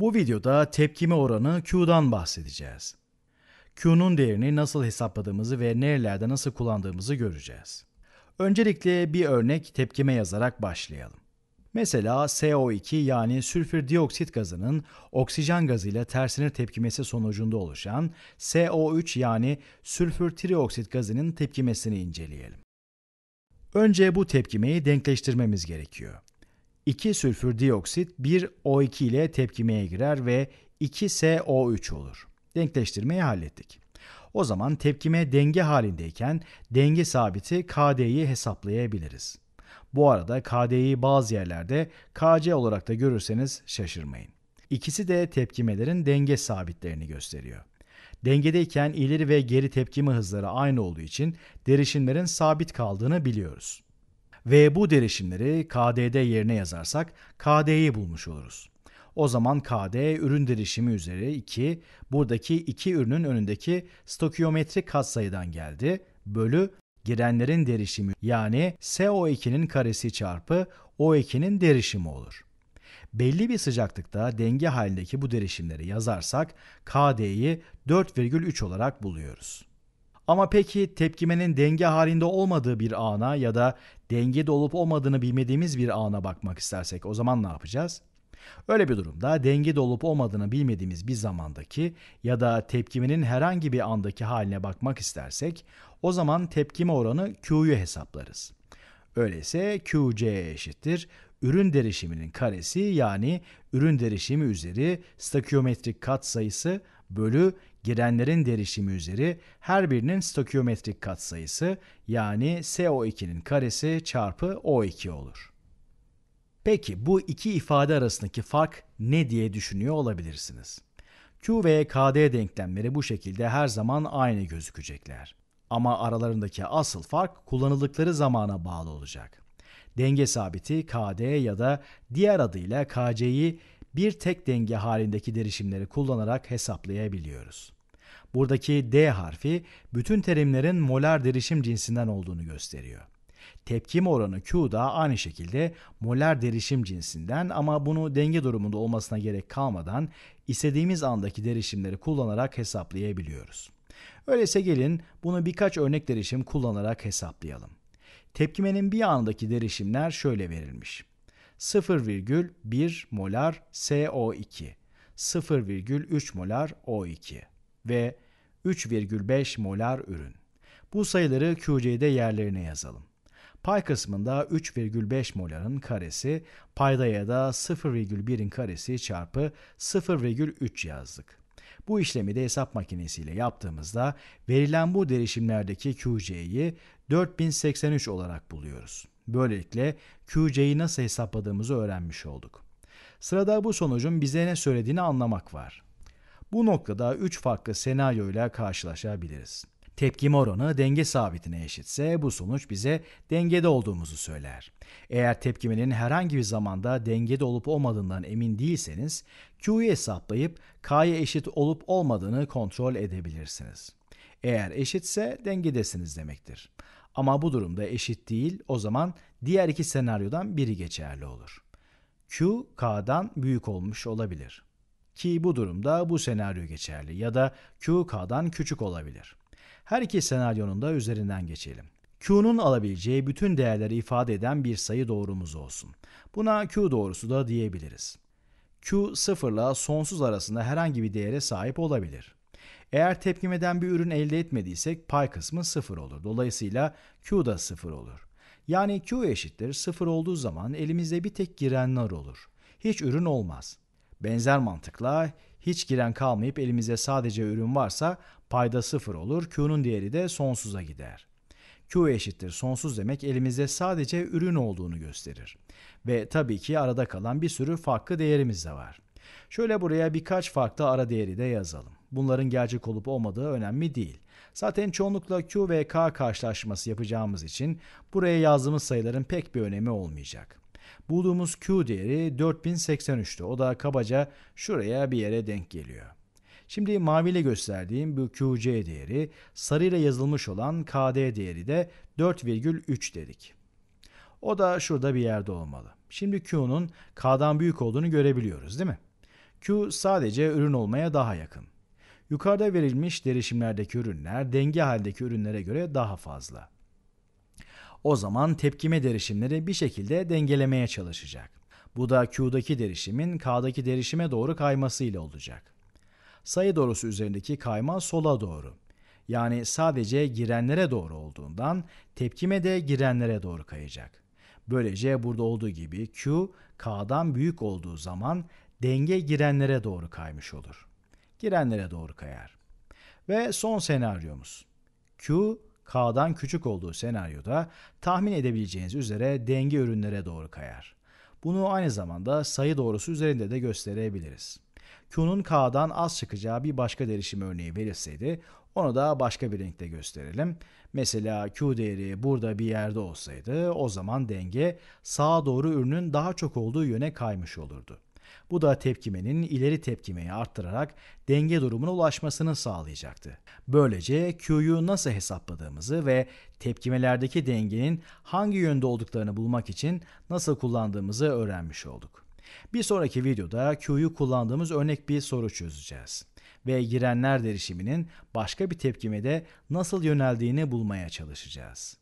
Bu videoda tepkime oranı Q'dan bahsedeceğiz. Q'nun değerini nasıl hesapladığımızı ve nerelerde nasıl kullandığımızı göreceğiz. Öncelikle bir örnek tepkime yazarak başlayalım. Mesela SO2 yani sülfür dioksit gazının oksijen gazıyla tersine tepkimesi sonucunda oluşan SO3 yani sülfür trioksit gazının tepkimesini inceleyelim. Önce bu tepkimeyi denkleştirmemiz gerekiyor. 2 sülfür dioksit 1 O2 ile tepkimeye girer ve 2 SO3 olur. Denkleştirmeyi hallettik. O zaman tepkime denge halindeyken denge sabiti KD'yi hesaplayabiliriz. Bu arada KD'yi bazı yerlerde KC olarak da görürseniz şaşırmayın. İkisi de tepkimelerin denge sabitlerini gösteriyor. Dengedeyken ileri ve geri tepkime hızları aynı olduğu için derişimlerin sabit kaldığını biliyoruz ve bu derişimleri Kd'de yerine yazarsak KD'yi bulmuş oluruz. O zaman KD ürün derişimi üzeri 2 buradaki 2 ürünün önündeki stokiyometrik katsayıdan geldi bölü girenlerin derişimi yani SO2'nin karesi çarpı O2'nin derişimi olur. Belli bir sıcaklıkta denge halindeki bu derişimleri yazarsak KD'yi 4,3 olarak buluyoruz. Ama peki tepkimenin denge halinde olmadığı bir ana ya da dengede olup olmadığını bilmediğimiz bir ana bakmak istersek o zaman ne yapacağız? Öyle bir durumda dengede olup olmadığını bilmediğimiz bir zamandaki ya da tepkimenin herhangi bir andaki haline bakmak istersek o zaman tepkime oranı Q'yu hesaplarız. Öyleyse QC eşittir ürün derişiminin karesi yani ürün derişimi üzeri kat sayısı bölü girenlerin derişimi üzeri her birinin stokiyometrik katsayısı yani SO2'nin karesi çarpı O2 olur. Peki bu iki ifade arasındaki fark ne diye düşünüyor olabilirsiniz. Q ve KD denklemleri bu şekilde her zaman aynı gözükecekler. Ama aralarındaki asıl fark kullanıldıkları zamana bağlı olacak. Denge sabiti KD ya da diğer adıyla KC'yi bir tek denge halindeki derişimleri kullanarak hesaplayabiliyoruz. Buradaki D harfi bütün terimlerin molar derişim cinsinden olduğunu gösteriyor. Tepkim oranı Q da aynı şekilde molar derişim cinsinden ama bunu denge durumunda olmasına gerek kalmadan istediğimiz andaki derişimleri kullanarak hesaplayabiliyoruz. Öyleyse gelin bunu birkaç örnek derişim kullanarak hesaplayalım. Tepkimenin bir andaki derişimler şöyle verilmiş. 0,1 molar SO2, 0,3 molar O2 ve 3,5 molar ürün. Bu sayıları QC'de yerlerine yazalım. Pay kısmında 3,5 moların karesi, payda ya da 0,1'in karesi çarpı 0,3 yazdık. Bu işlemi de hesap makinesiyle yaptığımızda verilen bu derişimlerdeki QC'yi 4083 olarak buluyoruz. Böylelikle QC'yi nasıl hesapladığımızı öğrenmiş olduk. Sırada bu sonucun bize ne söylediğini anlamak var. Bu noktada 3 farklı senaryo ile karşılaşabiliriz. Tepkim oranı denge sabitine eşitse bu sonuç bize dengede olduğumuzu söyler. Eğer tepkiminin herhangi bir zamanda dengede olup olmadığından emin değilseniz Q'yu hesaplayıp K'ya eşit olup olmadığını kontrol edebilirsiniz. Eğer eşitse dengedesiniz demektir. Ama bu durumda eşit değil o zaman diğer iki senaryodan biri geçerli olur. Q K'dan büyük olmuş olabilir. Ki bu durumda bu senaryo geçerli ya da Q K'dan küçük olabilir. Her iki senaryonun da üzerinden geçelim. Q'nun alabileceği bütün değerleri ifade eden bir sayı doğrumuz olsun. Buna Q doğrusu da diyebiliriz. Q sıfırla sonsuz arasında herhangi bir değere sahip olabilir. Eğer tepkimeden bir ürün elde etmediysek pay kısmı 0 olur. Dolayısıyla Q da 0 olur. Yani Q eşittir 0 olduğu zaman elimizde bir tek girenler olur. Hiç ürün olmaz. Benzer mantıkla hiç giren kalmayıp elimizde sadece ürün varsa payda 0 olur. Q'nun değeri de sonsuza gider. Q eşittir sonsuz demek elimizde sadece ürün olduğunu gösterir. Ve tabii ki arada kalan bir sürü farklı değerimiz de var. Şöyle buraya birkaç farklı ara değeri de yazalım. Bunların gerçek olup olmadığı önemli değil. Zaten çoğunlukla Q ve K karşılaştırması yapacağımız için buraya yazdığımız sayıların pek bir önemi olmayacak. Bulduğumuz Q değeri 4083'tü. O da kabaca şuraya bir yere denk geliyor. Şimdi maviyle gösterdiğim bu QC değeri, sarıyla yazılmış olan KD değeri de 4,3 dedik. O da şurada bir yerde olmalı. Şimdi Q'nun K'dan büyük olduğunu görebiliyoruz değil mi? Q sadece ürün olmaya daha yakın. Yukarıda verilmiş derişimlerdeki ürünler denge haldeki ürünlere göre daha fazla. O zaman tepkime derişimleri bir şekilde dengelemeye çalışacak. Bu da Q'daki derişimin K'daki derişime doğru kaymasıyla olacak. Sayı doğrusu üzerindeki kayma sola doğru. Yani sadece girenlere doğru olduğundan tepkime de girenlere doğru kayacak. Böylece burada olduğu gibi Q K'dan büyük olduğu zaman denge girenlere doğru kaymış olur girenlere doğru kayar. Ve son senaryomuz. Q, K'dan küçük olduğu senaryoda tahmin edebileceğiniz üzere denge ürünlere doğru kayar. Bunu aynı zamanda sayı doğrusu üzerinde de gösterebiliriz. Q'nun K'dan az çıkacağı bir başka derişim örneği verilseydi onu da başka bir renkte gösterelim. Mesela Q değeri burada bir yerde olsaydı o zaman denge sağa doğru ürünün daha çok olduğu yöne kaymış olurdu. Bu da tepkimenin ileri tepkimeyi arttırarak denge durumuna ulaşmasını sağlayacaktı. Böylece Q'yu nasıl hesapladığımızı ve tepkimelerdeki dengenin hangi yönde olduklarını bulmak için nasıl kullandığımızı öğrenmiş olduk. Bir sonraki videoda Q'yu kullandığımız örnek bir soru çözeceğiz ve girenler derişiminin başka bir tepkimede nasıl yöneldiğini bulmaya çalışacağız.